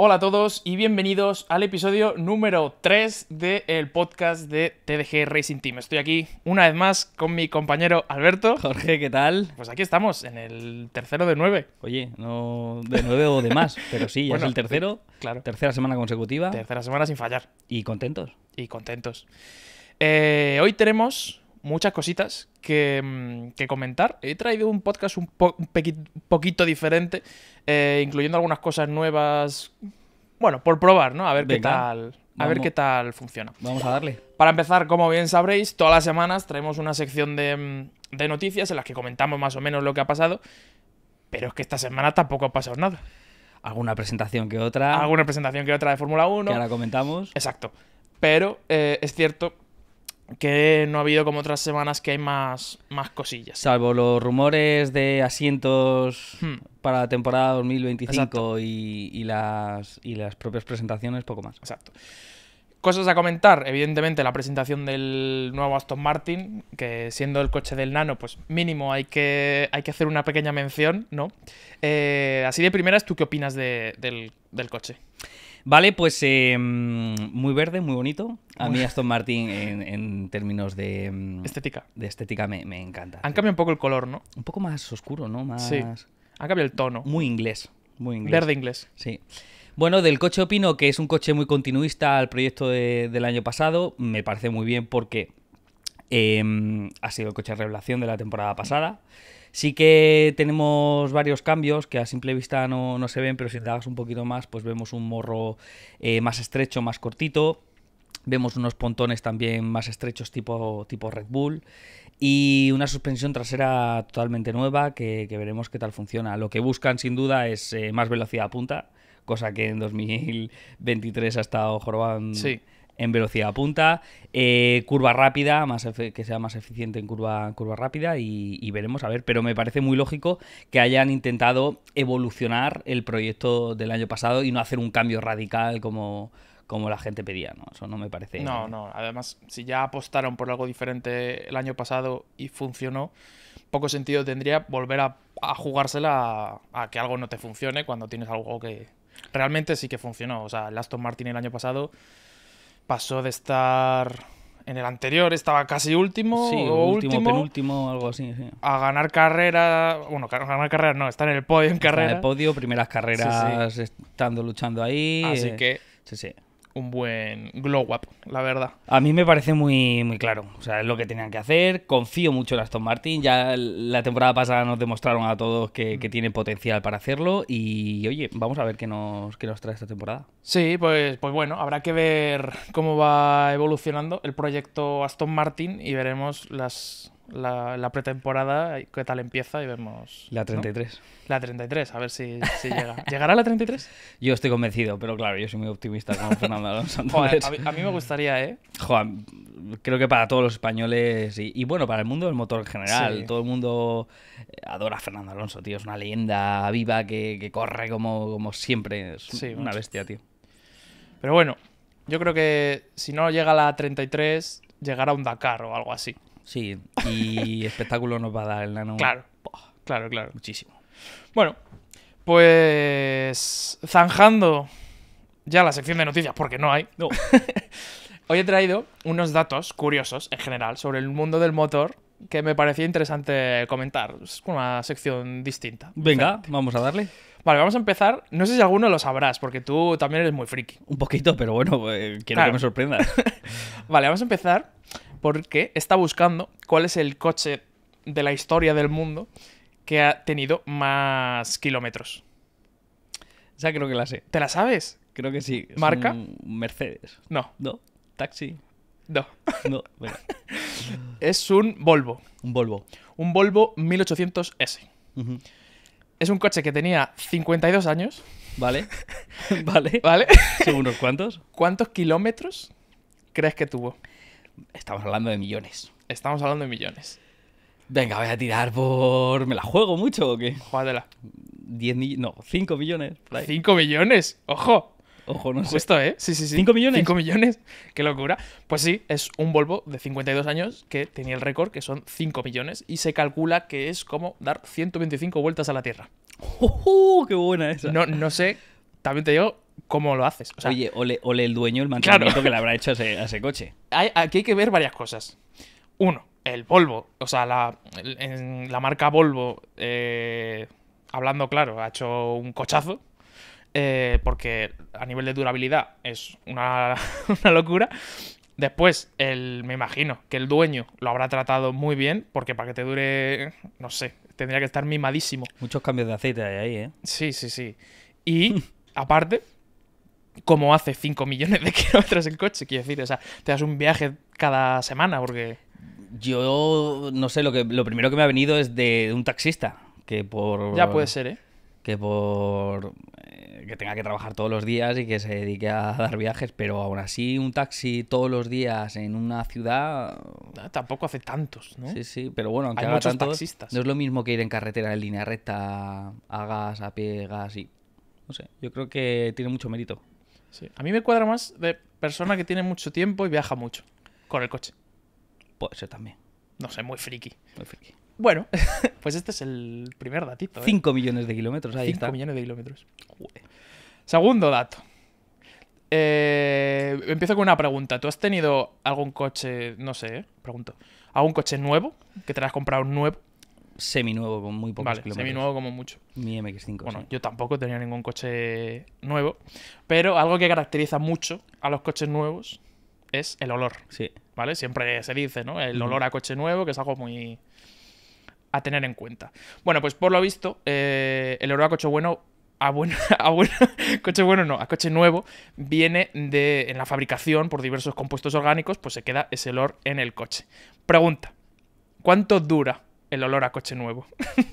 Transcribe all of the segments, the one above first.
Hola a todos y bienvenidos al episodio número 3 del podcast de TDG Racing Team. Estoy aquí una vez más con mi compañero Alberto. Jorge, ¿qué tal? Pues aquí estamos, en el tercero de nueve. Oye, no de nueve o de más, pero sí, ya es el tercero. Claro. Tercera semana consecutiva. Tercera semana sin fallar. Y contentos. Y contentos. Eh, hoy tenemos muchas cositas mm, que, comentar. He traído un podcast un, poquito diferente, eh, incluyendo algunas cosas nuevas. Bueno, por probar, ¿no? A ver qué tal. A ver qué tal funciona. Vamos a darle. Para empezar, como bien sabréis, todas las semanas traemos una sección mm, de, noticias en las que comentamos más o menos lo que ha pasado. Pero es que esta semana tampoco ha pasado nada. Alguna presentación que otra. Alguna presentación que otra de Fórmula 1. Que ahora comentamos. Exacto. Pero eh, es cierto que no ha habido como otras semanas que hay más, más cosillas. Salvo los rumores de asientos hmm. para la temporada 2025 y, las, y las propias presentaciones, poco más. Exacto. Cosas a comentar, evidentemente la presentación del nuevo Aston Martin, que siendo el coche del nano, pues mínimo hay que, hay que hacer una pequeña mención, ¿no? Eh, así de primeras, ¿tú qué opinas del, del coche? Vale, pues em, muy verde, muy bonito. A mí Aston Martin en, términos de... Em, estética. De estética me, encanta. Han cambiado un poco el color, ¿no? Un poco más oscuro, ¿no? Más... Sí. Han cambiado el tono. Muy inglés. Muy inglés. Verde inglés. Sí. Bueno, del coche opino que es un coche muy continuista al proyecto del año pasado. Me parece muy bien porque em, ha sido el coche de revelación de la temporada pasada. Sí que tenemos varios cambios que a simple vista no, se ven, pero si hagas un poquito más, pues vemos un morro eh, más estrecho, más cortito. Vemos unos pontones también más estrechos tipo, tipo Red Bull y una suspensión trasera totalmente nueva que, veremos qué tal funciona. Lo que buscan sin duda es eh, más velocidad a punta, cosa que en 2023 ha estado jorobando sí en velocidad punta, eh, curva rápida, más que sea más eficiente en curva, curva rápida y, veremos a ver. Pero me parece muy lógico que hayan intentado evolucionar el proyecto del año pasado y no hacer un cambio radical como, como la gente pedía, ¿no? Eso no me parece... No, no, además, si ya apostaron por algo diferente el año pasado y funcionó, poco sentido tendría volver a, jugársela a que algo no te funcione cuando tienes algo que... Realmente sí que funcionó, o sea, el Aston Martin el año pasado pasó de estar en el anterior estaba casi último o último, penúltimo, algo así. A ganar carrera, bueno, ganar carrera no, estar en el podio en carrera. en el podio, primeras carreras estando luchando ahí. Así eh, que sí, sí un buen glow up, la verdad. A mí me parece muy, muy claro. O sea, es lo que tenían que hacer. Confío mucho en Aston Martin. Ya la temporada pasada nos demostraron a todos que, que mm. potencial para hacerlo. Y oye, vamos a ver qué nos, nos trae esta temporada. Sí, pues, pues bueno, habrá que ver cómo va evolucionando el proyecto Aston Martin y veremos las la, pretemporada, qué tal empieza y vemos. La 33. La 33, a ver si, llega. ¿Llegará la 33? Yo estoy convencido, pero claro, yo soy muy optimista con Fernando Alonso. a, mí, me gustaría, ¿eh? creo que para todos los españoles y, bueno, para el mundo el motor en general, todo el mundo eh, adora a Fernando Alonso, tío. Es una leyenda viva que, corre como, como siempre. Es una bestia, tío. Pero bueno, yo creo que si no llega la 33, llegará un Dakar o algo así. Sí, y espectáculo nos va a dar el nano. Claro, claro, claro. Muchísimo. Bueno, pues zanjando ya la sección de noticias, porque no hay. No. Hoy he traído unos datos curiosos en general sobre el mundo del motor que me parecía interesante comentar. Es una sección distinta. Venga, vamos a darle. Vale, vamos a empezar. No sé si alguno lo sabrás, porque tú también eres muy friki. Un poquito, pero bueno, eh, quiero que me sorprendas. vale, vamos a empezar porque está buscando cuál es el coche de la historia del mundo que ha tenido más kilómetros. Ya creo que la sé. ¿Te la sabes? Creo que sí. ¿Marca? Mercedes. No. No. Taxi. No. No, Es un Volvo. Un Volvo. Un Volvo 1800S. Es un coche que tenía 52 años. Vale. vale. Vale. ¿Según unos cuantos. ¿Cuántos kilómetros crees que tuvo? Estamos hablando de millones. Estamos hablando de millones. Venga, voy a tirar por. ¿Me la juego mucho o qué? Júgatela. 10 millones. No, 5 millones. ¿5 millones? ¡Ojo! Ojo, no Justo, ¿eh? Sí, sí, sí. ¿5 millones? 5 millones. Qué locura. Pues sí, es un Volvo de 52 años que tenía el récord, que son 5 millones, y se calcula que es como dar 125 vueltas a la Tierra. ¡Oh, qué buena esa! No, no sé. También te digo, cómo lo haces. O Oye, ole, el dueño el mantenimiento que le habrá hecho a ese, coche. aquí hay que ver varias cosas. Uno, el Volvo. O sea, la, marca Volvo, eh, hablando claro, ha hecho un cochazo. Eh, porque a nivel de durabilidad es una, locura. Después, el, me imagino que el dueño lo habrá tratado muy bien, porque para que te dure, no sé, tendría que estar mimadísimo. Muchos cambios de aceite hay ahí, ¿eh? Sí, sí, sí. Y aparte, como hace 5 millones de kilómetros el coche, quiero decir, o sea, te das un viaje cada semana porque... Yo no sé, lo, que, lo primero que me ha venido es de, un taxista, que por... Ya puede ser, ¿eh? Que por... Eh, que tenga que trabajar todos los días y que se dedique a dar viajes, pero aún así un taxi todos los días en una ciudad... Ah, tampoco hace tantos, ¿no? Sí, sí, pero bueno, aunque Hay taxistas. No es lo mismo que ir en carretera en línea recta, a gas, a pie, gas y... No sé, yo creo que tiene mucho mérito. A mí me cuadra más de persona que tiene mucho tiempo y viaja mucho con el coche. Pues ser también. No sé, muy friki. Muy friki. Bueno, pues este es el primer datito. 5 ¿eh? millones de kilómetros, ahí está. 5 millones de kilómetros. Segundo dato. Eh, empiezo con una pregunta. ¿Tú has tenido algún coche, no sé, eh? pregunto, algún coche nuevo que te has comprado nuevo? seminuevo con muy pocos vale, seminuevo como mucho. Mi MX-5. Bueno, yo tampoco tenía ningún coche nuevo, pero algo que caracteriza mucho a los coches nuevos es el olor. Sí. ¿Vale? Siempre se dice, ¿no? El olor a coche nuevo, que es algo muy a tener en cuenta. Bueno, pues por lo visto, eh, el olor a coche bueno a coche bueno no, a coche nuevo, viene de, en la fabricación por diversos compuestos orgánicos, pues se queda ese olor en el coche. Pregunta, ¿cuánto dura el olor a coche nuevo.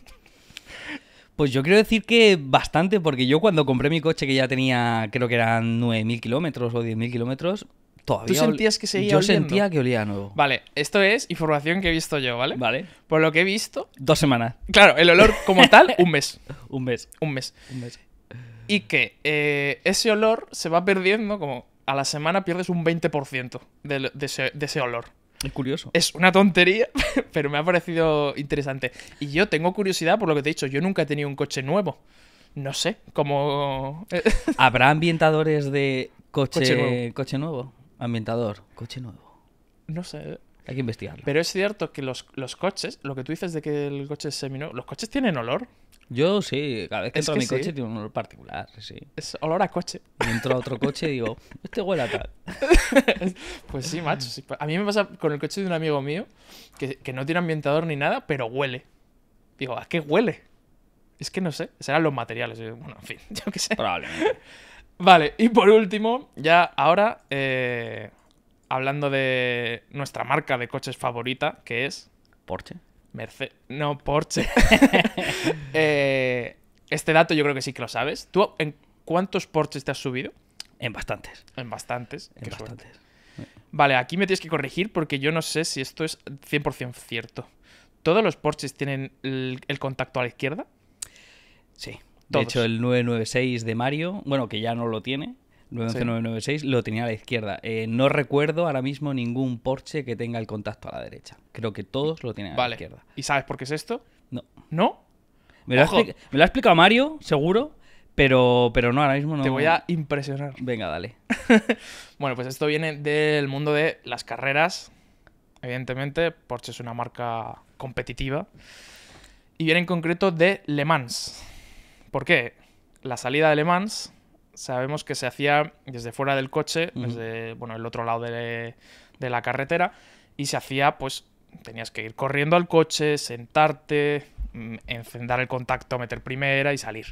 Pues yo quiero decir que bastante, porque yo cuando compré mi coche, que ya tenía, creo que eran 9.000 kilómetros o 10.000 kilómetros, todavía... ¿Tú sentías que oliendo? Yo sentía que olía nuevo. Vale, esto es información que he visto yo, ¿vale? Vale. Por lo que he visto... Dos semanas. Claro, el olor como tal, un mes. un mes. Un mes. Un mes. Y que eh, ese olor se va perdiendo como... A la semana pierdes un 20% de ese olor. Es curioso. Es una tontería, pero me ha parecido interesante. Y yo tengo curiosidad por lo que te he dicho. Yo nunca he tenido un coche nuevo. No sé, como... Eh. ¿Habrá ambientadores de coche, coche, nuevo. Ambientador, coche nuevo. No sé. Hay que investigarlo. Pero es cierto que los, coches, lo que tú dices de que el coche es nuevo, los coches tienen olor. Yo sí, cada vez que entro a mi coche tiene un olor particular, sí. Es olor a coche. Y entro a otro coche y digo, este huele a tal. pues sí, macho. A mí me pasa con el coche de un amigo mío que, que no tiene ambientador ni nada, pero huele. Digo, ¿a qué huele? Es que no sé, serán los materiales. Bueno, en fin, yo qué sé. Probablemente. Vale, y por último, ya ahora, eh, hablando de nuestra marca de coches favorita, que es... Porsche. Mercedes. No, Porsche. Eh, este dato yo creo que sí que lo sabes. ¿Tú en cuántos Porsches te has subido? En bastantes. En bastantes. En bastantes. Vale, aquí me tienes que corregir porque yo no sé si esto es 100% cierto. ¿Todos los Porsches tienen el, contacto a la izquierda? Sí. De hecho, el 996 de Mario, bueno, que ya no lo tiene, 91996, lo tenía a la izquierda. Eh, no recuerdo ahora mismo ningún Porsche que tenga el contacto a la derecha. Creo que todos lo tienen a la izquierda. ¿Y sabes por qué es esto? No. ¿No? Me lo, ha, explicado Mario, seguro, pero, pero no, ahora mismo no. Te voy a impresionar. Venga, dale. bueno, pues esto viene del mundo de las carreras. Evidentemente, Porsche es una marca competitiva. Y viene en concreto de Le Mans. ¿Por qué? La salida de Le Mans sabemos que se hacía desde fuera del coche, desde bueno, el otro lado de, la carretera, y se hacía, pues, tenías que ir corriendo al coche, sentarte, mm, encender el contacto, meter primera y salir.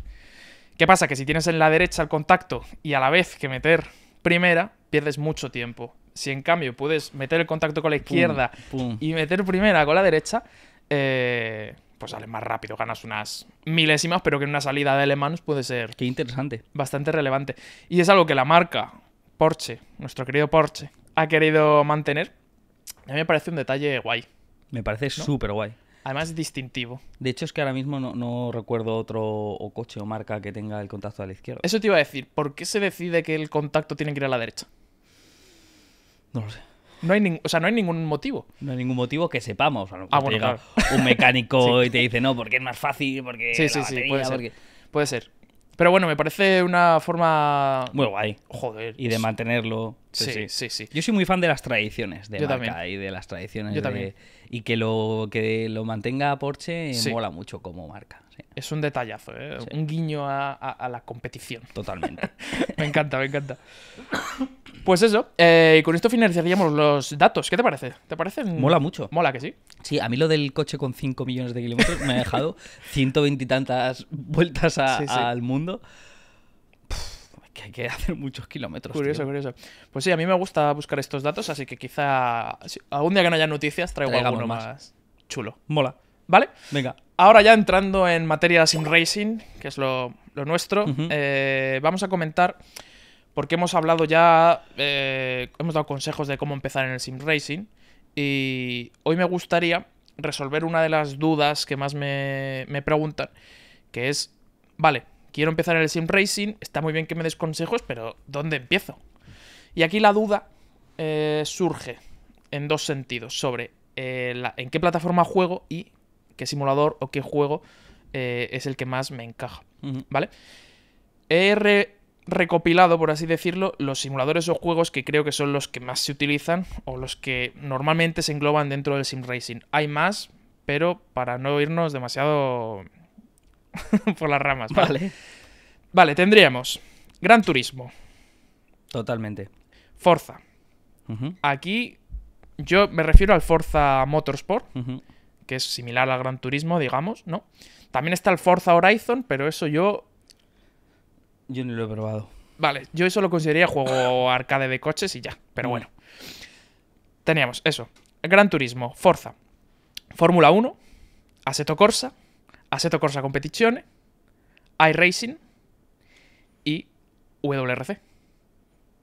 ¿Qué pasa? Que si tienes en la derecha el contacto y a la vez que meter primera, pierdes mucho tiempo. Si en cambio puedes meter el contacto con la izquierda y meter primera con la derecha, eh, pues sales más rápido, ganas unas milésimas, pero que en una salida de alemanes puede ser... Qué interesante. Bastante relevante. Y es algo que la marca Porsche, nuestro querido Porsche, ha querido mantener. A mí me parece un detalle guay. Me parece súper guay. Además es distintivo. De hecho es que ahora mismo no, recuerdo otro coche o marca que tenga el contacto a la izquierda. Eso te iba a decir, ¿por qué se decide que el contacto tiene que ir a la derecha? No lo sé. No hay, o sea, no hay ningún motivo. No hay ningún motivo que sepamos. un mecánico y te dice, no, porque es más fácil, porque. Sí, sí, sí, puede ser. Pero bueno, me parece una forma. Muy guay. Joder. Y de mantenerlo. Pues sí, sí, sí. Yo soy muy fan de las tradiciones de Yo marca también. y de las tradiciones. Y que lo, que lo mantenga Porsche mola mucho como marca. Es un detallazo, ¿eh? un guiño a, la competición. Totalmente. me encanta, me encanta. Pues eso, eh, y con esto finalizaríamos los datos. ¿Qué te parece? ¿Te parece Mola mucho. Mola que sí. Sí, a mí lo del coche con 5 millones de kilómetros me ha dejado 120 y tantas vueltas al mundo. que hay que hacer muchos kilómetros. Curioso, curioso. Pues sí, a mí me gusta buscar estos datos, así que quizá algún día que no haya noticias traigo algo alguno más. Chulo. Mola. ¿Vale? Venga. Ahora ya entrando en materia de sim racing, que es lo, nuestro, eh, vamos a comentar, porque hemos hablado ya, eh, hemos dado consejos de cómo empezar en el sim racing, y hoy me gustaría resolver una de las dudas que más me, preguntan, que es, vale, quiero empezar en el sim racing, está muy bien que me des consejos, pero ¿dónde empiezo? Y aquí la duda eh, surge en dos sentidos, sobre en qué plataforma juego y qué simulador o qué juego eh, es el que más me encaja, ¿vale? He recopilado, por así decirlo, los simuladores o juegos que creo que son los que más se utilizan o los que normalmente se engloban dentro del sim racing. Hay más, pero para no irnos demasiado por las ramas. ¿vale? vale. tendríamos Gran Turismo. Totalmente. Forza. Aquí yo me refiero al Forza Motorsport que es similar al Gran Turismo, digamos, ¿no? También está el Forza Horizon, pero eso yo... Yo no lo he probado. Vale, yo eso lo consideraría juego arcade de coches y ya, pero mm. bueno. Teníamos eso. Gran Turismo, Forza, Fórmula 1, Assetto Corsa, Assetto Corsa Competizione, iRacing y WRC.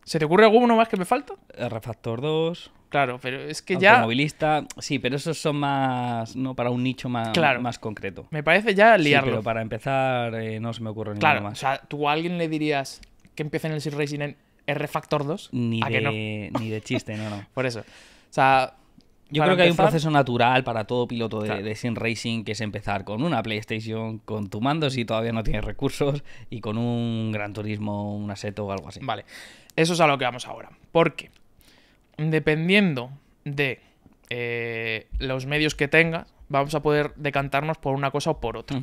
¿Se te ocurre alguno más que me falta? Refactor 2. Claro, pero es que ya. Automovilista, sí, pero esos son más. No, para un nicho más, más concreto. Me parece ya liarlo. Sí, pero para empezar, eh, no se me ocurre nada más. O sea, tú a alguien le dirías que empiece en el sin Racing en R-Factor 2. Ni, de, ni de chiste, no, no. Por eso. O sea, yo creo que hay un proceso natural para todo piloto de, sin Racing, que es empezar con una PlayStation, con tu mando si todavía no tienes recursos, y con un Gran Turismo, un Aseto o algo así. Vale, eso es a lo que vamos ahora. ¿Por qué? dependiendo de eh, los medios que tengas, vamos a poder decantarnos por una cosa o por otra.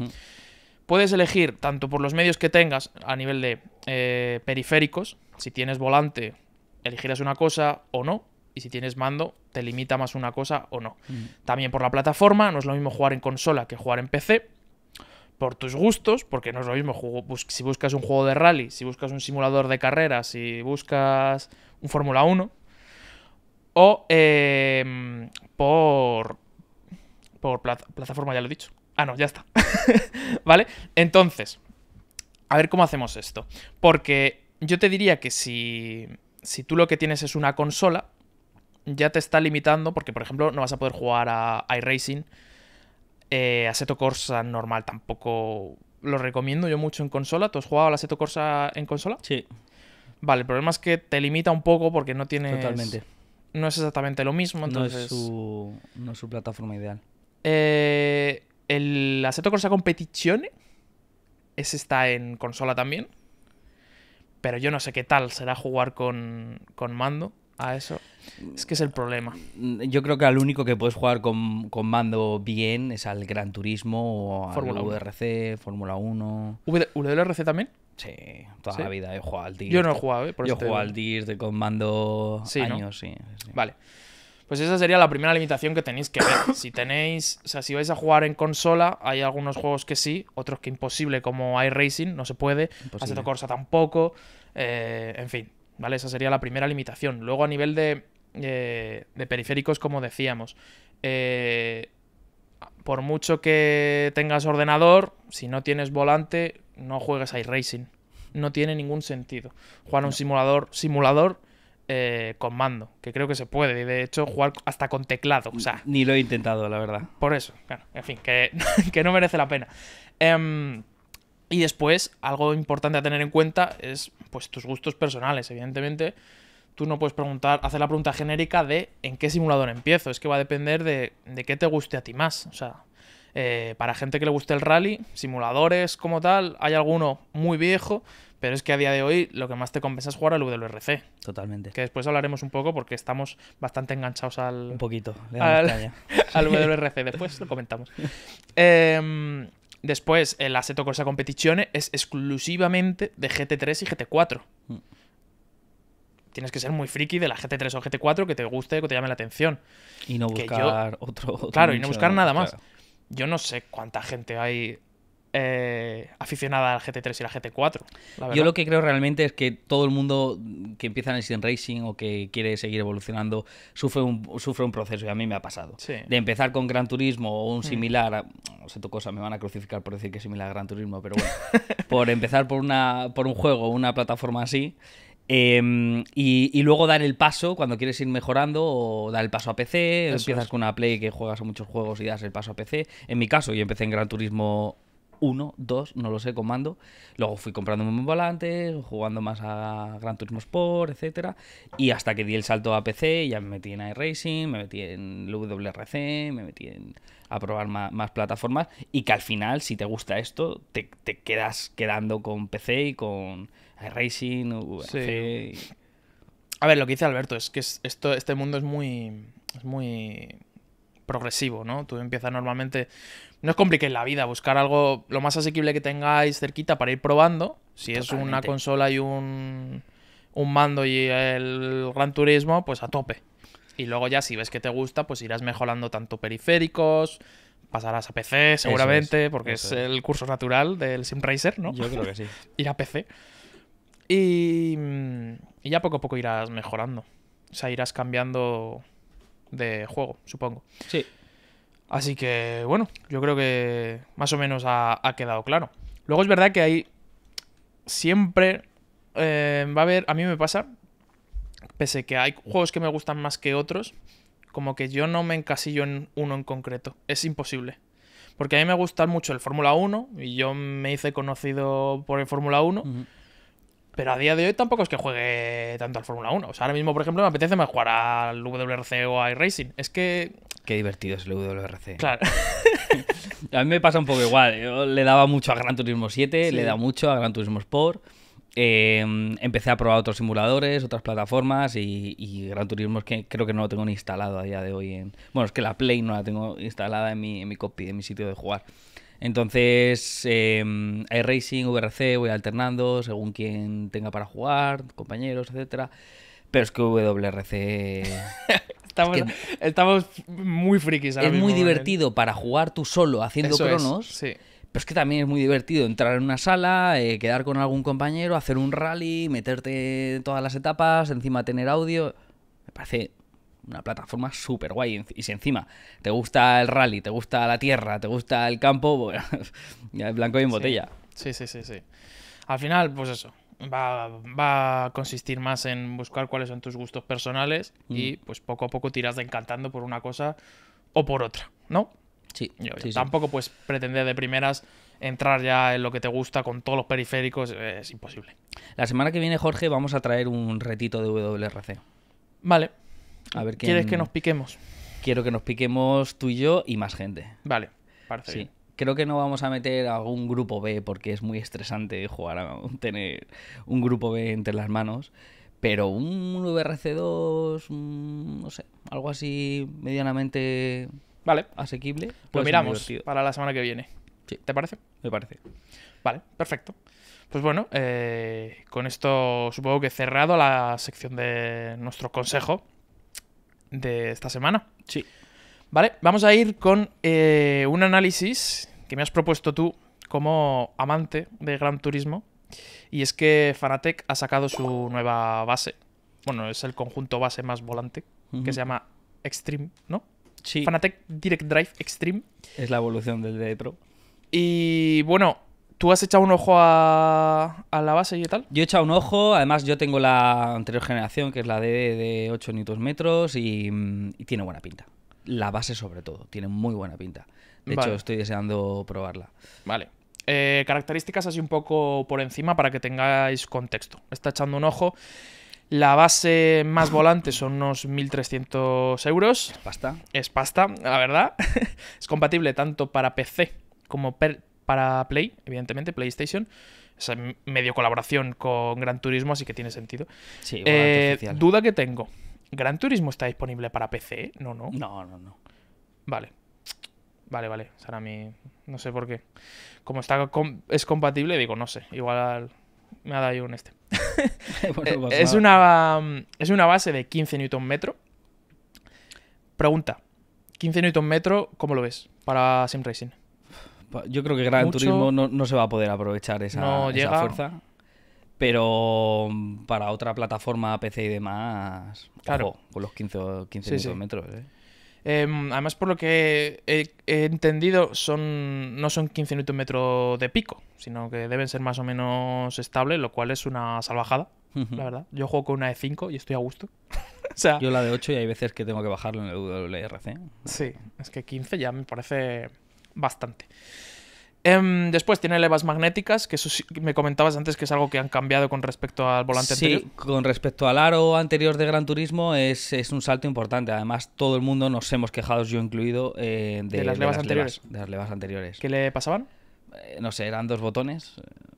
Puedes elegir tanto por los medios que tengas a nivel de eh, periféricos, si tienes volante, elegirás una cosa o no, y si tienes mando, te limita más una cosa o no. También por la plataforma, no es lo mismo jugar en consola que jugar en PC, por tus gustos, porque no es lo mismo si buscas un juego de rally, si buscas un simulador de carreras, si buscas un Fórmula 1, o eh, por, por plataforma, ya lo he dicho. Ah, no, ya está. ¿Vale? Entonces, a ver cómo hacemos esto. Porque yo te diría que si, si tú lo que tienes es una consola, ya te está limitando, porque por ejemplo no vas a poder jugar a, iRacing, eh, a Seto Corsa normal tampoco lo recomiendo yo mucho en consola. ¿Tú has jugado a la Seto Corsa en consola? Sí. Vale, el problema es que te limita un poco porque no tienes... Totalmente no es exactamente lo mismo. Entonces... No, es su, plataforma ideal. Eh, el Assetto Corsa Competizione. es está en consola también. Pero yo no sé qué tal será jugar con, mando a eso. Es que es el problema. Mm, yo creo que al único que puedes jugar con, mando bien es al Gran Turismo o al Formula VRC, Fórmula 1. ¿WRC también? Sí, toda la vida he jugado al Yo no he jugado, ¿eh? Yo he este jugado al dis de mando años, sí, Vale. Pues esa sería la primera limitación que tenéis que ver. Si tenéis, o sea, si vais a jugar en consola, hay algunos juegos que sí, otros que imposible, como iRacing, no se puede, Assetto Corsa tampoco, eh, en fin, ¿vale? Esa sería la primera limitación. Luego a nivel de, eh, de periféricos, como decíamos, eh, por mucho que tengas ordenador, si no tienes volante, no juegues a iRacing. No tiene ningún sentido. Jugar un simulador, simulador eh, con mando, que creo que se puede. Y de hecho, jugar hasta con teclado. O sea, Ni lo he intentado, la verdad. Por eso, en fin, que, no merece la pena. Em, y después, algo importante a tener en cuenta es pues tus gustos personales. Evidentemente, tú no puedes preguntar, hacer la pregunta genérica de en qué simulador empiezo. Es que va a depender de, de qué te guste a ti más. O sea, eh, para gente que le guste el rally, simuladores como tal, hay alguno muy viejo, pero es que a día de hoy lo que más te compensa es jugar al WRC. Totalmente. Que después hablaremos un poco porque estamos bastante enganchados al. Un poquito, al, WRC. Después lo comentamos. Em, después, el Assetto Corsa Competizione es exclusivamente de GT3 y GT4. Mm. Tienes que ser muy friki de la GT3 o GT4 que te guste, que te llame la atención. Y no buscar otro, Claro, y no buscar nada más yo no sé cuánta gente hay eh, aficionada al GT3 y al GT4. Yo lo que creo realmente es que todo el mundo que empieza en el sim racing o que quiere seguir evolucionando sufre un, sufre un proceso, y a mí me ha pasado. De empezar con Gran Turismo o un mm. similar, no sé tu cosa, me van a crucificar por decir que es similar a Gran Turismo, pero bueno, por empezar por, una, por un juego o una plataforma así. Em, y, luego dar el paso cuando quieres ir mejorando o dar el paso a PC, empiezas con una Play que juegas a muchos juegos y das el paso a PC. En mi caso, yo empecé en Gran Turismo 1, 2, no lo sé, con mando. Luego fui comprando un volante jugando más a Gran Turismo Sport, etcétera, y hasta que di el salto a PC, ya me metí en iRacing, me metí en WRC, me metí en a probar más, plataformas y que al final, si te gusta esto, te quedas quedando con PC y con Racing, A ver, lo que dice Alberto es que esto, este mundo es muy. Es muy progresivo, ¿no? Tú empiezas normalmente. No complicado en la vida, buscar algo lo más asequible que tengáis cerquita para ir probando. Si es una consola y un, un mando y el Gran Turismo, pues a tope. Y luego ya si ves que te gusta, pues irás mejorando tanto periféricos, pasarás a PC seguramente, porque es, es, el curso natural del SimRacer, ¿no? Yo creo que sí. ir a PC. Mm, y, ya poco a poco irás mejorando. O sea, irás cambiando de juego, supongo. Sí. Así que, bueno, yo creo que más o menos ha, quedado claro. Luego es verdad que hay. Siempre eh, va a haber. A mí me pasa. Pese que hay juegos que me gustan más que otros. Como que yo no me encasillo en uno en concreto. Es imposible. Porque a mí me gusta mucho el Fórmula 1. Y yo me hice conocido por el Fórmula 1. Pero a día de hoy tampoco es que juegue tanto al Fórmula 1. O sea, ahora mismo, por ejemplo, me apetece más jugar al WRC o a iRacing. Es que. Qué divertido es el WRC. Claro. a mí me pasa un poco igual. Yo le daba mucho a Gran Turismo 7, le da mucho a Gran Turismo Sport. Em, empecé a probar otros simuladores, otras plataformas y, y, Gran Turismo es que creo que no lo tengo ni instalado a día de hoy. En... Bueno, es que la Play no la tengo instalada en mi, en mi copy, en mi sitio de jugar. Entonces, eh, hay Racing, VRC, voy alternando según quien tenga para jugar, compañeros, etcétera. Pero es que WRC. estamos, muy frikis Es muy divertido para jugar tú solo haciendo cronos. Pero es que también es muy divertido entrar en una sala, eh, quedar con algún compañero, hacer un rally, meterte en todas las etapas, encima tener audio. Me parece una plataforma súper guay. Y si encima te gusta el rally, te gusta la tierra, te gusta el campo, bueno, pues, ya es blanco y en botella. Sí, sí, sí, sí. Al final, pues eso. Va, a consistir más en buscar cuáles son tus gustos personales mm. y pues poco a poco tiras de encantando por una cosa o por otra, ¿no? Sí. tampoco pues pretender de primeras entrar ya en lo que te gusta con todos los periféricos es imposible. La semana que viene, Jorge, vamos a traer un retito de WRC. Vale. ¿Quieres que nos piquemos? Quiero que nos piquemos tú y yo y más gente. Vale, parece sí. Creo que no vamos a meter algún grupo B porque es muy estresante jugar a tener un grupo B entre las manos. Pero un VRC2, no sé, algo así medianamente vale. asequible. Pues miramos para la semana que viene. ¿Te parece? Me parece. Vale, perfecto. Pues bueno, eh, con esto supongo que he cerrado la sección de nuestro consejo de esta semana. Sí. Vale, vamos a ir con eh, un análisis que me has propuesto tú como amante de Gran Turismo. Y es que Fanatec ha sacado su nueva base. Bueno, es el conjunto base más volante, que se llama Extreme, ¿no? Sí. Fanatec Direct Drive Extreme. Es la evolución del Detro Y bueno, ¿Tú has echado un ojo a, la base y tal? Yo he echado un ojo, además yo tengo la anterior generación, que es la de, de 8 Nm y, tiene buena pinta. La base sobre todo, tiene muy buena pinta. De hecho, estoy deseando probarla. Vale. Eh, características así un poco por encima para que tengáis contexto. Está echando un ojo. La base más volante son unos 1.300 euros. Es pasta. Es pasta, la verdad. es compatible tanto para PC como per para Play, evidentemente, PlayStation. es medio colaboración con Gran Turismo, así que tiene sentido. Sí, eh, ¿eh? duda que tengo. ¿Gran Turismo está disponible para PC? No, no. No, no, no. Vale. Vale, vale. Será mi. No sé por qué. Como está es compatible, digo, no sé. Igual me ha dado yo un este. Eh, pues es, una, mm, es una base de 15 Nm. Pregunta: ¿15 Nm, cómo lo ves para Sim Racing? Yo creo que Gran Turismo no, se va a poder aprovechar esa, esa fuerza. Pero para otra plataforma PC y demás, claro. con los 15, 15 metros. ¿eh? Em, además, por lo que he, entendido, son, no son 15 metros de pico, sino que deben ser más o menos estables, lo cual es una salvajada, la verdad. Yo juego con una de 5 y estoy a gusto. Yo la de 8 y hay veces que tengo que bajarlo en el WRC. Sí, es que 15 ya me parece bastante. Em, después tiene levas magnéticas, que eso me comentabas antes que es algo que han cambiado con respecto al volante sí, con respecto al aro anterior de Gran Turismo es, un salto importante. Además, todo el mundo nos hemos quejado, yo incluido, eh, de, las, levas anteriores. de las levas anteriores. ¿Qué le pasaban? Eh, no sé, eran dos botones,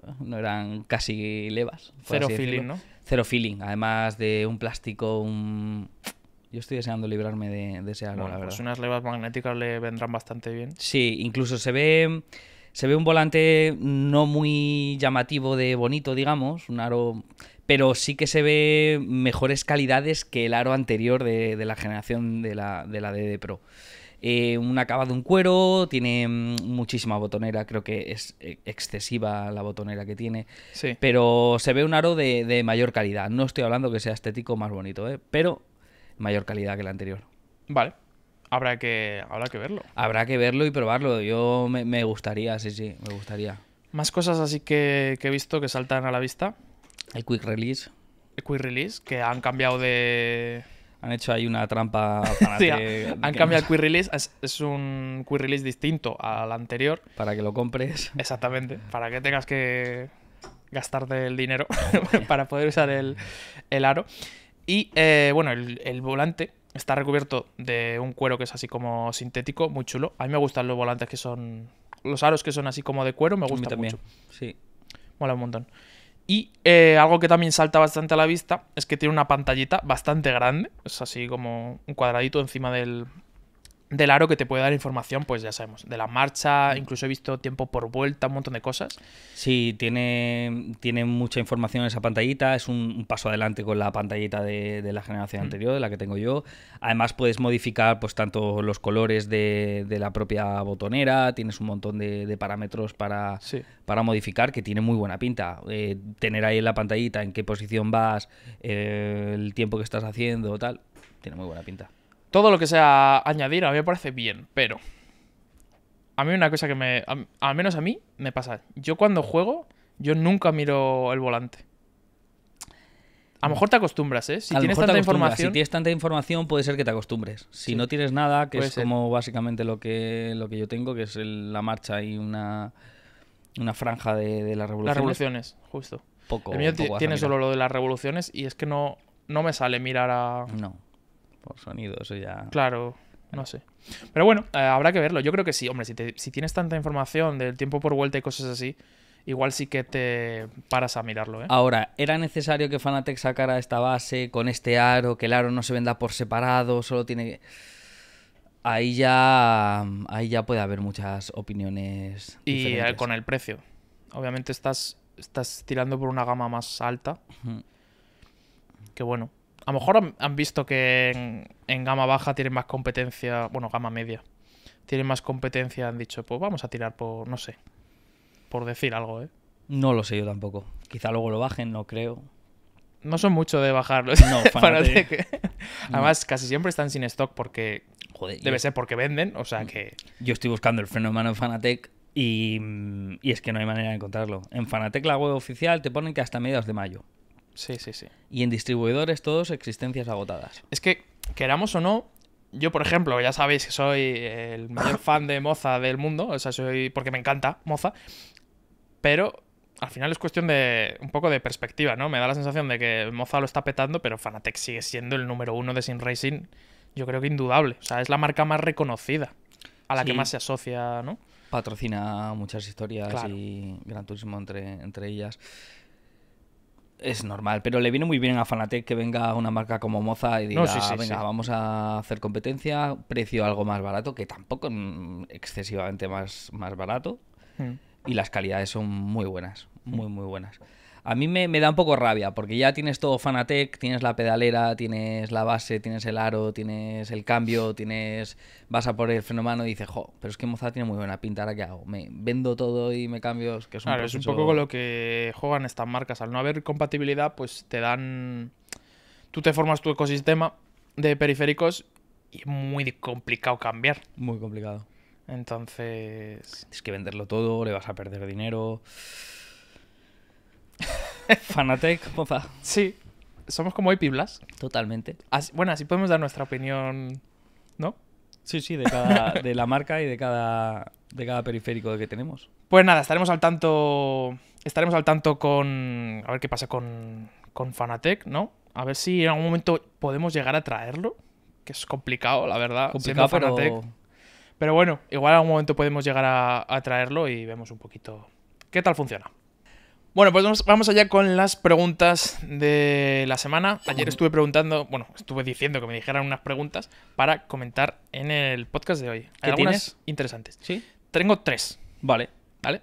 eh, no eran casi levas. Cero feeling, ¿no? Cero feeling, además de un plástico, un yo estoy deseando librarme de, ese aro, la pues verdad. unas levas magnéticas le vendrán bastante bien. Sí, incluso se ve. Se ve un volante no muy llamativo de bonito, digamos, un aro. Pero sí que se ve mejores calidades que el aro anterior de, la generación de la, de la DD Pro. Eh, un acabado un cuero, tiene mm, muchísima botonera, creo que es e, excesiva la botonera que tiene. Sí. Pero se ve un aro de, mayor calidad. No estoy hablando que sea estético más bonito, ¿eh? pero mayor calidad que la anterior. Vale. Habrá que, habrá que verlo. Habrá que verlo y probarlo. Yo me, gustaría, sí, sí, me gustaría. Más cosas así que, he visto que saltan a la vista. El quick release. El quick release, que han cambiado de... Han hecho ahí una trampa Han cambiado el quick release. Es, un quick release distinto al anterior. Para que lo compres. Exactamente. Para que tengas que gastarte el dinero para poder usar el, el aro. Y eh, bueno, el, volante está recubierto de un cuero que es así como sintético, muy chulo. A mí me gustan los volantes que son. Los aros que son así como de cuero, me gustan también, mucho. Sí. Mola un montón. Y eh, algo que también salta bastante a la vista es que tiene una pantallita bastante grande. Es así como un cuadradito encima del, del aro que te puede dar información, pues ya sabemos, de la marcha, incluso he visto tiempo por vuelta, un montón de cosas. Sí, tiene, tiene mucha información en esa pantallita, es un, paso adelante con la pantallita de, la generación mm. anterior, de la que tengo yo. Además puedes modificar pues tanto los colores de, de la propia botonera, tienes un montón de, parámetros para, para modificar que tiene muy buena pinta. Eh, tener ahí en la pantallita en qué posición vas, eh, el tiempo que estás haciendo, tal, tiene muy buena pinta. Todo lo que sea añadir a mí me parece bien, pero... A mí una cosa que me... al menos a mí me pasa. Yo cuando juego, yo nunca miro el volante. A lo mejor te acostumbras, ¿eh? Si tienes tanta información. Si tienes tanta información, puede ser que te acostumbres. Si no tienes nada, que es como básicamente lo que, lo que yo tengo, que es la marcha y una, una franja de, las revoluciones. Las revoluciones, justo. Poco. El mío tiene solo lo de las revoluciones y es que no, no me sale mirar a. No por sonido, eso ya. Claro, no sé. Pero bueno, eh, habrá que verlo. Yo creo que sí, hombre, si, tienes tanta información del tiempo por vuelta y cosas así, igual sí que te paras a mirarlo. ¿eh? Ahora, ¿era necesario que Fanatec sacara esta base con este aro, que el aro no se venda por separado, solo tiene que... Ahí ya, ahí ya puede haber muchas opiniones. Y eh, con el precio. Obviamente estás, estás tirando por una gama más alta. Qué Que bueno, a lo mejor han, visto que en, gama baja tienen más competencia, bueno, gama media. Tienen más competencia, han dicho, pues vamos a tirar por, no sé, por decir algo, ¿eh? No lo sé yo tampoco. Quizá luego lo bajen, no creo. No son mucho de bajarlo. No, Además, casi siempre están sin stock porque... Joder, debe ser porque venden, o sea mm. que... Yo estoy buscando el freno en Fanatec y, y es que no hay manera de encontrarlo. En Fanatec la web oficial te ponen que hasta mediados de mayo. Sí, sí, sí. Y en distribuidores todos existencias agotadas. Es que, queramos o no, yo, por ejemplo, ya sabéis que soy el mayor fan de Moza del mundo, o sea, soy porque me encanta Moza, pero al final es cuestión de un poco de perspectiva, ¿no? Me da la sensación de que Moza lo está petando, pero Fanatec sigue siendo el número uno de sin Racing, yo creo que indudable, o sea, es la marca más reconocida, a la que más se asocia, ¿no? Patrocina muchas historias y Gran Turismo entre, entre ellas es normal, pero le viene muy bien a Fanatec que venga una marca como Moza y diga, vamos a hacer competencia, precio algo más barato, que tampoco excesivamente más, más barato, mm. y las calidades son muy buenas, muy, muy buenas. A mí me, da un poco rabia, porque ya tienes todo Fanatec, tienes la pedalera, tienes la base, tienes el aro, tienes el cambio, tienes. Vas a por el fenómeno y dices, jo, pero es que Moza tiene muy buena pinta, ¿ahora qué hago? ¿Me vendo todo y me cambio? un, claro, es un poco con lo que juegan estas marcas. Al no haber compatibilidad, pues te dan. Tú te formas tu ecosistema de periféricos y es muy complicado cambiar. Muy complicado. Entonces. Tienes que venderlo todo, le vas a perder dinero. Fanatec, popa. Sí, somos como Epiblas. Totalmente. bueno, así podemos dar nuestra opinión, ¿no? Sí, sí, de, cada, la marca y de cada, de cada periférico que tenemos. Pues nada, estaremos al tanto. Estaremos al tanto con. A ver qué pasa con, con Fanatec, ¿no? A ver si en algún momento podemos llegar a traerlo. Que es complicado, la verdad. Complicado, Fanatec. Pero... bueno, igual en algún momento podemos llegar a traerlo y vemos un poquito qué tal funciona. Bueno, pues vamos allá con las preguntas de la semana. Ayer estuve preguntando, bueno, estuve diciendo que me dijeran unas preguntas para comentar en el podcast de hoy. ¿Qué algunas tienes? interesantes. Sí. Tengo tres. Vale. ¿Vale?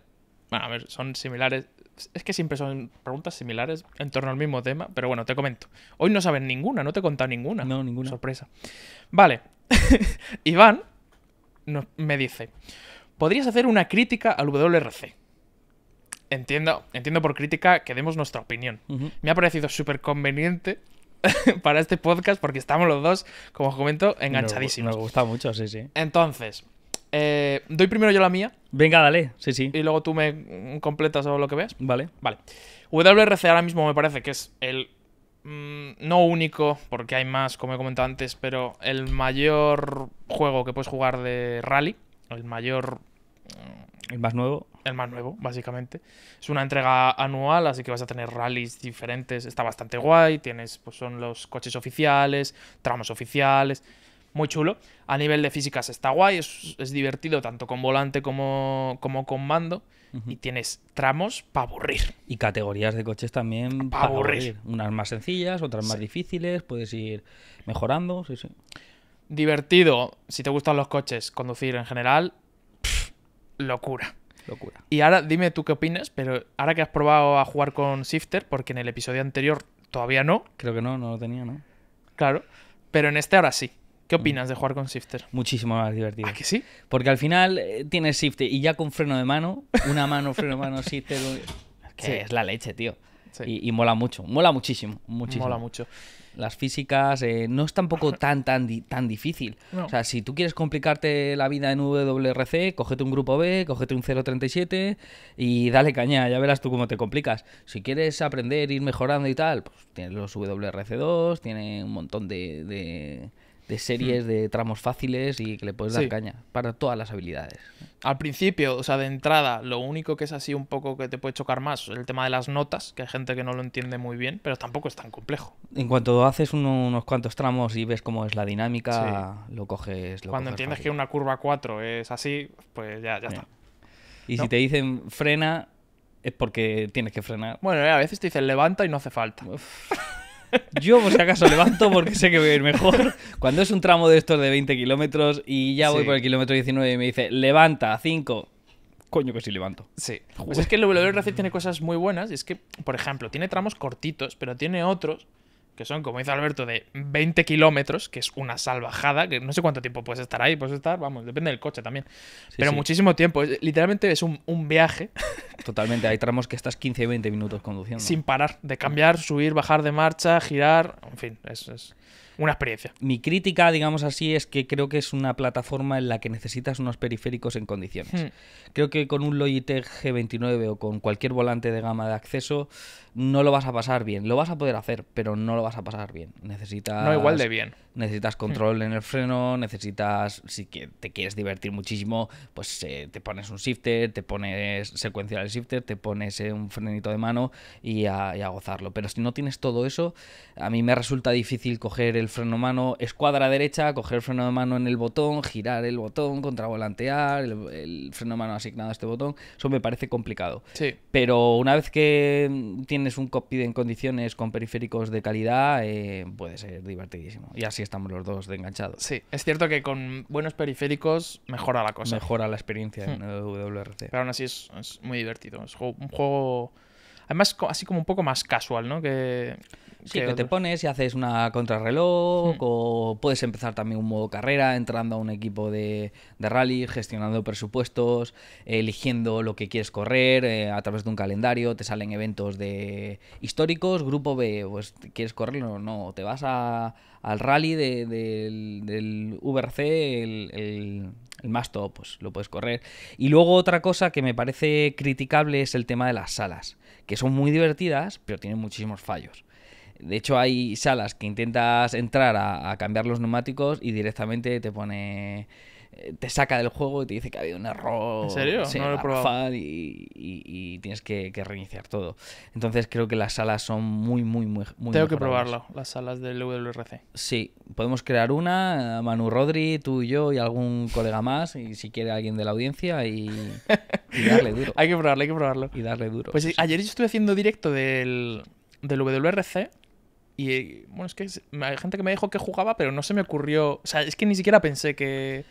Bueno, a ver, son similares. Es que siempre son preguntas similares en torno al mismo tema, pero bueno, te comento. Hoy no sabes ninguna, no te he contado ninguna. No, ninguna. Sorpresa. Vale. Iván me dice: ¿Podrías hacer una crítica al WRC? entiendo, entiendo por crítica que demos nuestra opinión. Me ha parecido súper conveniente para este podcast porque estamos los dos, como os comento, enganchadísimos. Me gusta mucho, sí, sí. Entonces, eh, doy primero yo la mía. Venga, dale, sí, sí. Y luego tú me completas o lo que veas. Vale. Vale. WRC ahora mismo me parece que es el. Mm, no único, porque hay más, como he comentado antes, pero el mayor juego que puedes jugar de rally. El mayor el más nuevo. El más nuevo, básicamente. Es una entrega anual, así que vas a tener rallies diferentes. Está bastante guay. Tienes, pues son los coches oficiales, tramos oficiales. Muy chulo. A nivel de físicas está guay. Es, divertido tanto con volante como, como con mando. Y tienes tramos para aburrir. Y categorías de coches también para aburrir. Unas más sencillas, otras más difíciles. Puedes ir mejorando. Sí, sí. Divertido, si te gustan los coches, conducir en general locura. Locura. Y ahora dime tú qué opinas, pero ahora que has probado a jugar con Shifter, porque en el episodio anterior todavía no. Creo que no, no lo tenía, ¿no? Claro, pero en este ahora sí. ¿Qué mm. opinas de jugar con shifter? Muchísimo más divertido. que sí? Porque al final eh, tienes shifter y ya con freno de mano, una mano, freno de mano, shifter. Que sí. es la leche, tío. Y, y, mola mucho, mola muchísimo, muchísimo. Mola mucho las físicas, eh, no es tampoco tan, tan, tan difícil. O sea, si tú quieres complicarte la vida en WRC, cógete un grupo B, cógete un 037 y dale caña, ya verás tú cómo te complicas. Si quieres aprender, ir mejorando y tal, pues tienes los WRC2, tiene un montón de de series mm. de tramos fáciles y que le puedes dar caña para todas las habilidades. Al principio, o sea, de entrada, lo único que es así un poco que te puede chocar más es el tema de las notas, que hay gente que no lo entiende muy bien, pero tampoco es tan complejo. En cuanto haces unos cuantos tramos y ves cómo es la dinámica, lo coges. Cuando entiendes que una curva 4 es así, pues ya, está. Eh. Y si te dicen frena, es porque tienes que frenar. Bueno, eh, a veces te dicen levanta y no hace falta. Yo, por si acaso, levanto porque sé que voy a ir mejor. Cuando es un tramo de estos de 20 kilómetros y ya voy por el kilómetro 19 y me dice, levanta 5, coño que sí levanto. Sí. es que el WRC tiene cosas muy buenas y es que, por ejemplo, tiene tramos cortitos, pero tiene otros que son, como dice Alberto, de 20 kilómetros, que es una salvajada, que no sé cuánto tiempo puedes estar ahí, puedes estar, vamos, depende del coche también, pero muchísimo tiempo, literalmente es un, viaje. Totalmente, hay tramos que estás 15, 20 minutos conduciendo. Sin parar, de cambiar, subir, bajar de marcha, girar, en fin, es... es una experiencia. Mi crítica, digamos así, es que creo que es una plataforma en la que necesitas unos periféricos en condiciones. Hmm. Creo que con un Logitech G29 o con cualquier volante de gama de acceso no lo vas a pasar bien. Lo vas a poder hacer, pero no lo vas a pasar bien. Necesitas No igual de bien. Necesitas hmm. control en el freno, necesitas si te quieres divertir muchísimo, pues eh, te pones un shifter, te pones secuencial el shifter, te pones eh, un frenito de mano y a, y a gozarlo. Pero si no tienes todo eso, a mí me resulta difícil coger el el freno mano, escuadra derecha, coger el freno de mano en el botón, girar el botón, contravolantear, el, el freno mano asignado a este botón, eso me parece complicado. Sí. Pero una vez que tienes un cockpit en condiciones con periféricos de calidad, eh, puede ser divertidísimo. Y así estamos los dos de enganchados. Sí, es cierto que con buenos periféricos mejora la cosa. Mejora la experiencia en hmm. WRC. Pero aún así es, es muy divertido. Es un juego... Además, así como un poco más casual, ¿no? Que... Sí, te pones y haces una contrarreloj hmm. o puedes empezar también un modo carrera entrando a un equipo de, rally, gestionando presupuestos, eligiendo lo que quieres correr eh, a través de un calendario, te salen eventos de históricos, grupo B, pues quieres correrlo, no, te vas al rally del, del, VRC, el, el pues lo puedes correr. Y luego otra cosa que me parece criticable es el tema de las salas, que son muy divertidas, pero tienen muchísimos fallos. De hecho, hay salas que intentas entrar a, cambiar los neumáticos y directamente te pone eh, te saca del juego y te dice que ha habido un error. ¿En serio? no lo he probado. Y, tienes que, reiniciar todo. Entonces creo que las salas son muy, muy, muy. Tengo que probarlo, las salas del WRC. Sí, podemos crear una, Manu Rodri, tú y yo y algún colega más, y si quiere alguien de la audiencia, y, darle duro. hay que probarlo, hay que probarlo. Y darle duro. Pues ayer yo estuve haciendo directo del, del WRC y bueno, es que hay gente que me dijo que jugaba, pero no se me ocurrió. O sea, es que ni siquiera pensé que.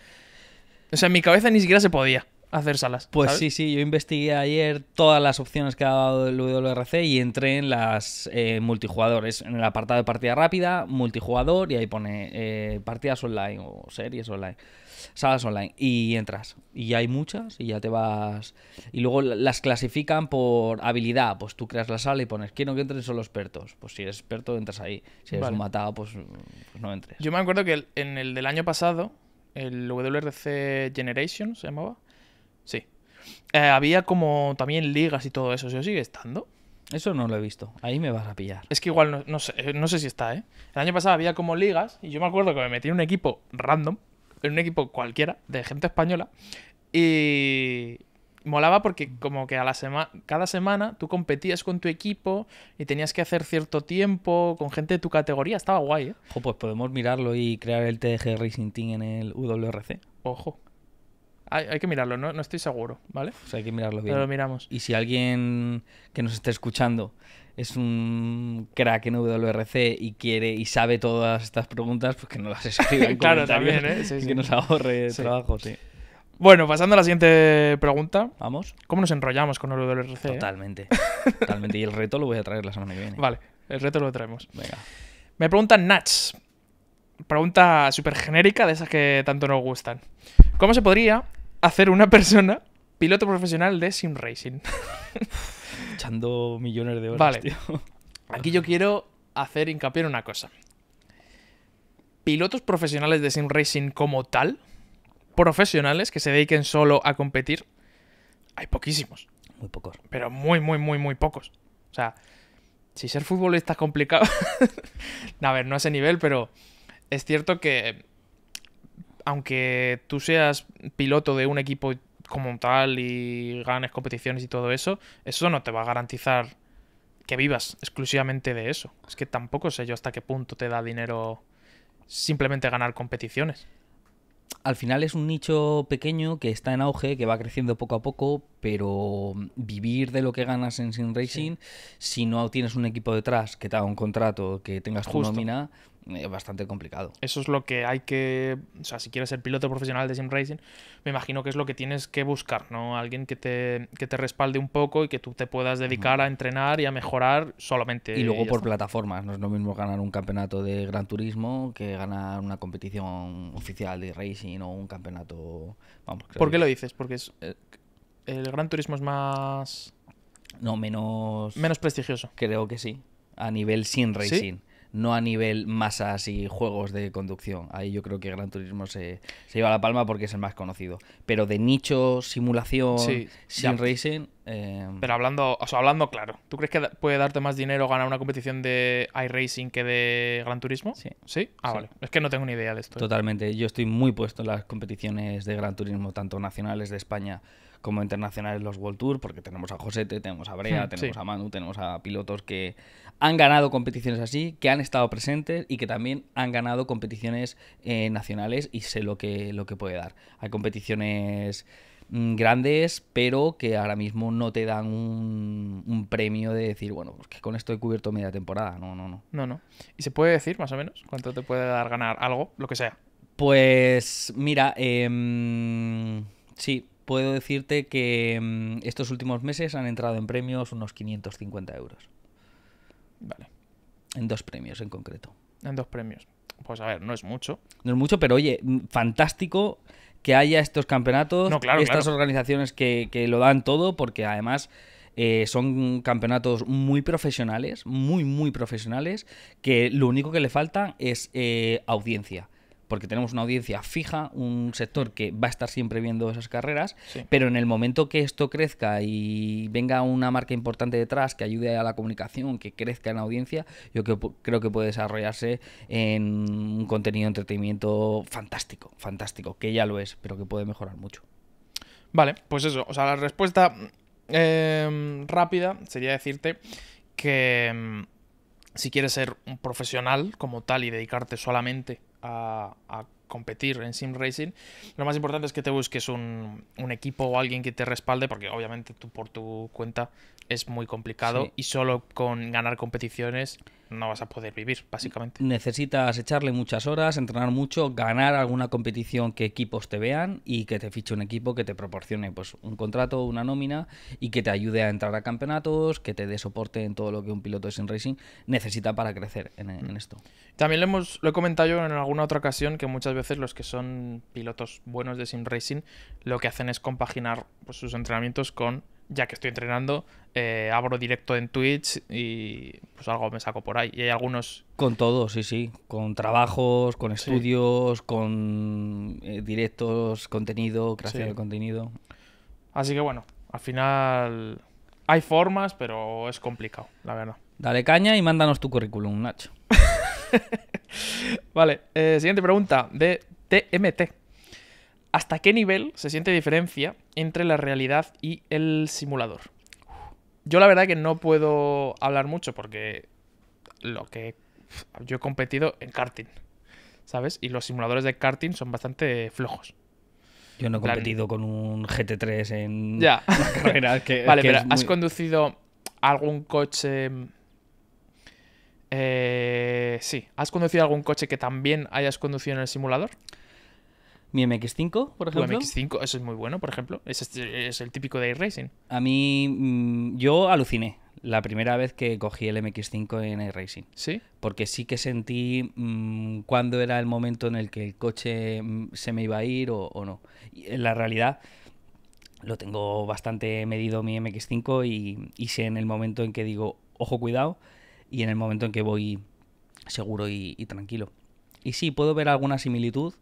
O sea, en mi cabeza ni siquiera se podía hacer salas. Pues sí, sí, yo investigué ayer todas las opciones que ha dado el WRC y entré en las eh, multijugadores, en el apartado de partida rápida, multijugador, y ahí pone eh, partidas online o series online salas online y entras. Y hay muchas y ya te vas. Y luego las clasifican por habilidad. Pues tú creas la sala y pones, quiero que entren solo expertos. Pues si eres experto, entras ahí. Si eres un matado, pues, pues, no entres. Yo me acuerdo que en el del año pasado, el WRC Generation se llamaba. Sí. Eh, había como también ligas y todo eso. ¿Eso sigue estando? Eso no lo he visto. Ahí me vas a pillar. Es que igual no, sé, eh, no sé si está, ¿eh? El año pasado había como ligas y yo me acuerdo que me metí en un equipo random en un equipo cualquiera de gente española. Y molaba porque como que a la semana cada semana tú competías con tu equipo y tenías que hacer cierto tiempo con gente de tu categoría. Estaba guay, ¿eh? Ojo, pues podemos mirarlo y crear el TG Racing Team en el WRC. Ojo. Hay, que mirarlo, no, no, estoy seguro, ¿vale? hay que mirarlo bien. lo miramos. Y si alguien que nos esté escuchando es un crack en WRC y quiere y sabe todas estas preguntas, pues que no las escriba en claro, también, ¿eh? que nos ahorre trabajo, sí. Bueno, pasando a la siguiente pregunta. Vamos. ¿Cómo nos enrollamos con WRC? Eh? Totalmente. Totalmente. Y el reto lo voy a traer la semana que viene. Vale, el reto lo traemos. Venga. Me preguntan Nats. Pregunta súper genérica de esas que tanto nos gustan. ¿Cómo se podría hacer una persona Piloto profesional de Sim Racing. Echando millones de horas. Vale. Aquí yo quiero hacer hincapié en una cosa. Pilotos profesionales de Sim Racing como tal, profesionales que se dediquen solo a competir, hay poquísimos. Muy pocos. Pero muy, muy, muy, muy pocos. O sea, si ser futbolista es complicado. a ver, no a ese nivel, pero es cierto que aunque tú seas piloto de un equipo como tal y ganes competiciones y todo eso, eso no te va a garantizar que vivas exclusivamente de eso. Es que tampoco sé yo hasta qué punto te da dinero simplemente ganar competiciones. Al final es un nicho pequeño que está en auge, que va creciendo poco a poco, pero vivir de lo que ganas en Sin Racing, si no tienes un equipo detrás que te haga un contrato, que tengas tu nómina, es eh, bastante complicado. Eso es lo que hay que, o sea, si quieres ser piloto profesional de sim racing, me imagino que es lo que tienes que buscar, ¿no? Alguien que te, que te respalde un poco y que tú te puedas dedicar a entrenar y a mejorar solamente. Y luego por plataformas, no es lo mismo ganar un campeonato de Gran Turismo que ganar una competición oficial de racing o un campeonato, vamos. ¿Por qué lo dices? Porque es, eh, el Gran Turismo es más no menos menos prestigioso. Creo que sí, a nivel sin racing no a nivel masas y juegos de conducción. Ahí yo creo que Gran Turismo se, lleva la palma porque es el más conocido. Pero de nicho, simulación, sí, racing. Eh, Pero hablando, o sea, hablando claro, ¿tú crees que puede darte más dinero ganar una competición de iRacing que de Gran Turismo? Sí. ¿Sí? Ah, vale. Es que no tengo ni idea de esto. ¿eh? Totalmente. Yo estoy muy puesto en las competiciones de Gran Turismo, tanto nacionales de España como internacionales los World Tour, porque tenemos a Josete, tenemos a Brea, tenemos a Manu, tenemos a pilotos que han ganado competiciones así, que han estado presentes y que también han ganado competiciones eh, nacionales y sé lo que, lo que puede dar. Hay competiciones mm, grandes, pero que ahora mismo no te dan un, premio de decir, bueno, pues que con esto he cubierto media temporada. No, no, no. No, no. ¿Y se puede decir más o menos cuánto te puede dar ganar algo, lo que sea? Pues mira, em, sí, puedo decirte que mm, estos últimos meses han entrado en premios unos 550 euros. Vale. En dos premios en concreto. En dos premios. Pues a ver, no es mucho. No es mucho, pero oye, mm, fantástico que haya estos campeonatos, y estas organizaciones que, lo dan todo, porque además eh, son campeonatos muy profesionales, muy, muy profesionales, que lo único que le falta es eh, audiencia porque tenemos una audiencia fija, un sector que va a estar siempre viendo esas carreras, pero en el momento que esto crezca y venga una marca importante detrás que ayude a la comunicación, que crezca en la audiencia, yo creo que puede desarrollarse en un contenido de entretenimiento fantástico, fantástico, que ya lo es, pero que puede mejorar mucho. Vale, pues eso, o sea, la respuesta em, rápida sería decirte que em, si quieres ser un profesional como tal y dedicarte solamente a, competir en sim racing, lo más importante es que te busques un, equipo o alguien que te respalde, porque obviamente tú por tu cuenta es muy complicado y solo con ganar competiciones no vas a poder vivir, básicamente. Necesitas echarle muchas horas, entrenar mucho, ganar alguna competición que equipos te vean y que te fiche un equipo que te proporcione pues un contrato, una nómina y que te ayude a entrar a campeonatos, que te dé soporte en todo lo que un piloto de sim racing necesita para crecer en, mm. esto. También lo, hemos, lo he comentado yo en alguna otra ocasión que muchas veces los que son pilotos buenos de sim racing lo que hacen es compaginar pues, sus entrenamientos con ya que estoy entrenando, eh, abro directo en Twitch y pues algo me saco por ahí. Y hay algunos... Con todo, sí, sí. Con trabajos, con estudios, con eh, directos, contenido, creación de contenido. Así que bueno, al final hay formas, pero es complicado, la verdad. Dale caña y mándanos tu currículum, Nacho. vale, eh, siguiente pregunta de TMT. ¿Hasta qué nivel se siente diferencia entre la realidad y el simulador? Yo la verdad que no puedo hablar mucho porque lo que yo he competido en karting, ¿sabes? Y los simuladores de karting son bastante flojos. Yo no he competido con un GT3 en ya. carrera vale, pero ¿has conducido algún coche? Eh, sí, ¿has conducido algún coche que también hayas conducido en el simulador? Mi MX5, por ejemplo. MX5, eso es muy bueno, por ejemplo. Es, este, es el típico de iRacing. A mí, mm, yo aluciné la primera vez que cogí el MX5 en iRacing. Sí. Porque sí que sentí cuando mm, cuándo era el momento en el que el coche mm, se me iba a ir o, no. en eh, la realidad, lo tengo bastante medido mi MX5 y, y, sé en el momento en que digo, ojo, cuidado, y en el momento en que voy seguro y tranquilo. Y sí, puedo ver alguna similitud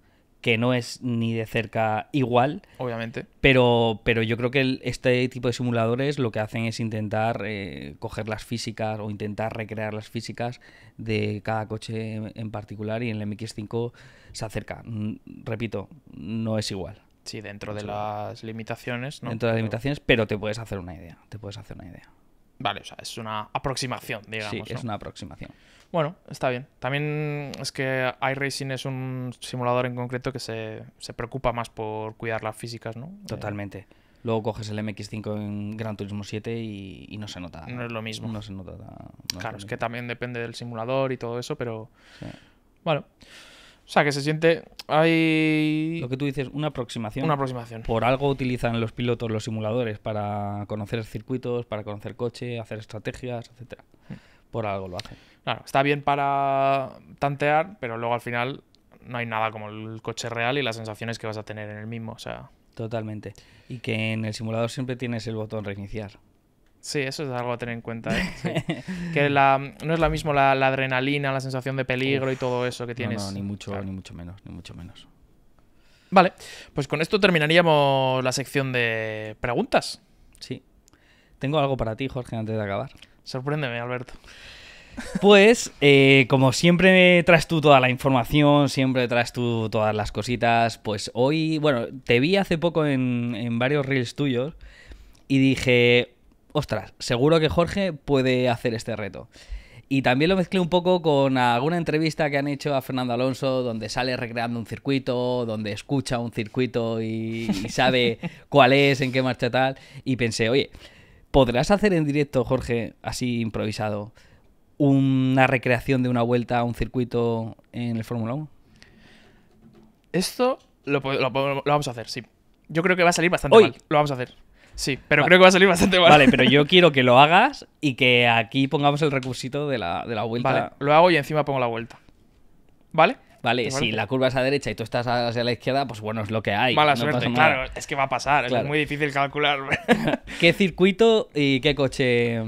que no es ni de cerca igual. Obviamente. Pero, pero yo creo que este tipo de simuladores lo que hacen es intentar eh, coger las físicas o intentar recrear las físicas de cada coche en, particular y en el MX5 se acerca. Mm, repito, no es igual. Sí, dentro de las limitaciones, ¿no? Dentro de las limitaciones, pero te puedes hacer una idea. Te puedes hacer una idea. Vale, o sea, es una aproximación, digamos. Sí, es una aproximación. Bueno, está bien. También es que iRacing es un simulador en concreto que se, preocupa más por cuidar las físicas, ¿no? Eh, Totalmente. Luego coges el MX5 en Gran Turismo 7 y, no se nota. No es lo mismo. No se nota. claro, es, que también depende del simulador y todo eso, pero. Bueno. O sea, que se siente. Hay. Lo que tú dices, una aproximación. Una aproximación. Por algo utilizan los pilotos los simuladores para conocer circuitos, para conocer coche, hacer estrategias, etcétera. Mm. Por algo lo hacen. Claro, está bien para tantear, pero luego al final no hay nada como el coche real y las sensaciones que vas a tener en el mismo, o sea... Totalmente. Y que en el simulador siempre tienes el botón reiniciar. Sí, eso es algo a tener en cuenta. ¿eh? que la, no es la misma la, adrenalina, la sensación de peligro y todo eso que tienes. No, ni mucho, ni mucho menos, ni mucho menos. Vale, pues con esto terminaríamos la sección de preguntas. Sí. Tengo algo para ti, Jorge, antes de acabar. Sorpréndeme, Alberto. Pues, eh, como siempre traes tú toda la información, siempre traes tú todas las cositas, pues hoy, bueno, te vi hace poco en, varios reels tuyos y dije, ostras, seguro que Jorge puede hacer este reto. Y también lo mezclé un poco con alguna entrevista que han hecho a Fernando Alonso, donde sale recreando un circuito, donde escucha un circuito y sabe cuál es, en qué marcha tal. Y pensé, oye, ¿podrás hacer en directo, Jorge, así improvisado? una recreación de una vuelta a un circuito en el Fórmula 1? Esto lo, vamos a hacer, sí. Yo creo que va a salir bastante mal. Lo vamos a hacer. Sí, pero creo que va a salir bastante mal. Vale, pero yo quiero que lo hagas y que aquí pongamos el recursito de la, vuelta. Vale, lo hago y encima pongo la vuelta. ¿Vale? Vale, si la curva es a derecha y tú estás hacia la izquierda, pues bueno, es lo que hay. Mala suerte, claro, es que va a pasar, es muy difícil calcular. ¿Qué circuito y qué coche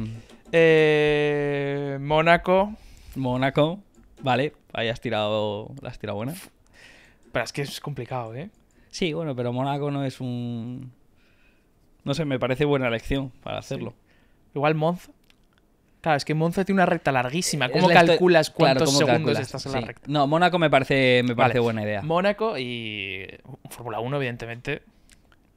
eh, Mónaco. Mónaco. Vale, ahí has tirado. La has tirado buena. Pero es que es complicado, ¿eh? Sí, bueno, pero Mónaco no es un. No sé, me parece buena elección para hacerlo. Igual Monza. Claro, es que Monza tiene una recta larguísima. ¿Cómo calculas cuántos segundos estás en la recta? No, Mónaco me parece, me parece buena idea. Mónaco y Fórmula 1, evidentemente.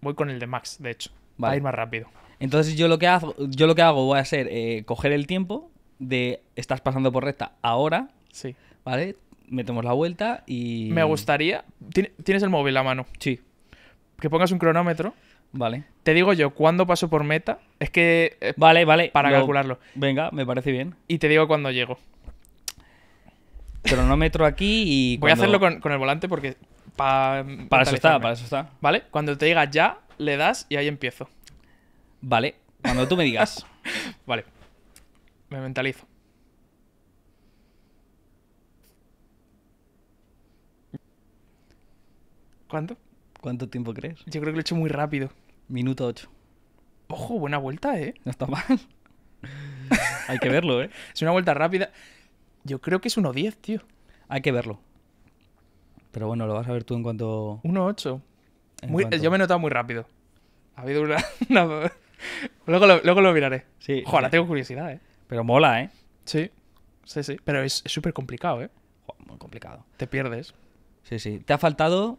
Voy con el de Max, de hecho. Va a ir más rápido. Entonces yo lo que hago, yo lo que hago voy a ser eh, coger el tiempo de estás pasando por recta ahora, sí. ¿vale? Metemos la vuelta y... Me gustaría... Tienes el móvil a mano. Sí. Que pongas un cronómetro. Vale. Te digo yo, ¿cuándo paso por meta? Es que... Eh, vale, vale. Para calcularlo. Venga, me parece bien. Y te digo cuándo llego. Cronómetro aquí y... Voy a hacerlo con, el volante porque... para eso está, para eso está. Vale, cuando te diga ya, le das y ahí empiezo. Vale, cuando tú me digas. vale. Me mentalizo. ¿Cuánto? ¿Cuánto tiempo crees? Yo creo que lo he hecho muy rápido. Minuto 8. Ojo, buena vuelta, ¿eh? No está mal. Hay que verlo, ¿eh? es una vuelta rápida. Yo creo que es 1.10, tío. Hay que verlo. Pero bueno, lo vas a ver tú en cuanto... 1.8. Yo me he notado muy rápido. Ha habido una luego, lo, luego lo miraré. Sí. Joder, tengo curiosidad, ¿eh? Pero mola, ¿eh? Sí, sí, sí. Pero es súper complicado, ¿eh? muy complicado. Te pierdes. Sí, sí. Te ha faltado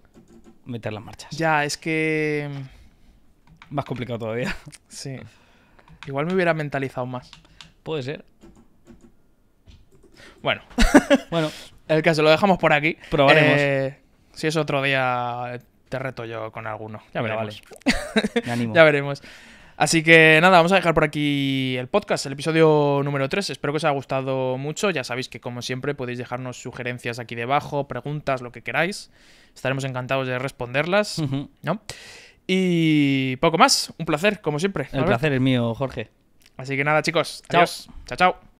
meter las marchas. Ya, es que... Mm, más complicado todavía. Sí. Igual me hubiera mentalizado más. Puede ser. Bueno. bueno. El caso lo dejamos por aquí. Probaremos. Eh, si es otro día, te reto yo con alguno. Ya veremos. Me animo. ya veremos. Así que nada, vamos a dejar por aquí el podcast, el episodio número 3. Espero que os haya gustado mucho. Ya sabéis que como siempre podéis dejarnos sugerencias aquí debajo, preguntas, lo que queráis. Estaremos encantados de responderlas, ¿no? Y poco más. Un placer, como siempre. El placer es mío, Jorge. Así que nada, chicos. Adiós. chao. chao.